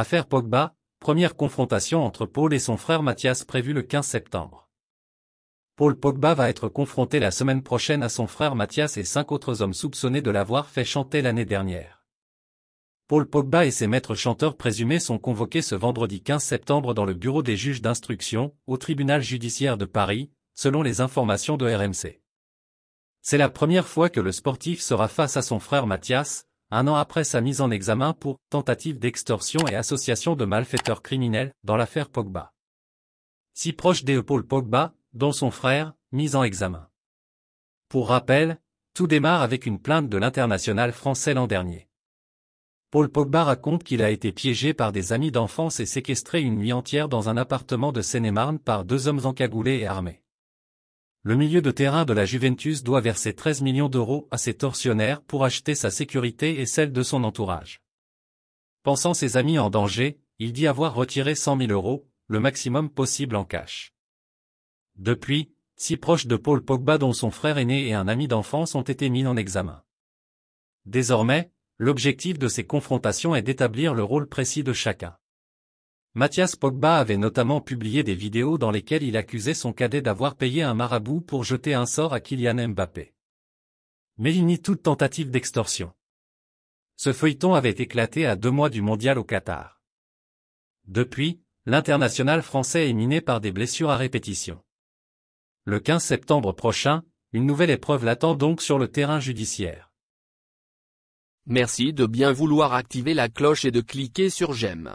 Affaire Pogba, première confrontation entre Paul et son frère Mathias prévue le 15 septembre. Paul Pogba va être confronté la semaine prochaine à son frère Mathias et cinq autres hommes soupçonnés de l'avoir fait chanter l'année dernière. Paul Pogba et ses maîtres chanteurs présumés sont convoqués ce vendredi 15 septembre dans le bureau des juges d'instruction, au tribunal judiciaire de Paris, selon les informations de RMC. C'est la première fois que le sportif sera face à son frère Mathias, un an après sa mise en examen pour tentative d'extorsion et association de malfaiteurs criminels dans l'affaire Pogba. Si proche des Paul Pogba, dont son frère, mis en examen. Pour rappel, tout démarre avec une plainte de l'international français l'an dernier. Paul Pogba raconte qu'il a été piégé par des amis d'enfance et séquestré une nuit entière dans un appartement de Seine-et-Marne par deux hommes encagoulés et armés le milieu de terrain de la Juventus doit verser 13 millions d'euros à ses tortionnaires pour acheter sa sécurité et celle de son entourage. Pensant ses amis en danger, il dit avoir retiré 100 000 euros, le maximum possible en cash. Depuis, six proches de Paul Pogba dont son frère aîné et un ami d'enfance ont été mis en examen. Désormais, l'objectif de ces confrontations est d'établir le rôle précis de chacun. Mathias Pogba avait notamment publié des vidéos dans lesquelles il accusait son cadet d'avoir payé un marabout pour jeter un sort à Kylian Mbappé. Mais il nie toute tentative d'extorsion. Ce feuilleton avait éclaté à deux mois du mondial au Qatar. Depuis, l'international français est miné par des blessures à répétition. Le 15 septembre prochain, une nouvelle épreuve l'attend donc sur le terrain judiciaire. Merci de bien vouloir activer la cloche et de cliquer sur j'aime.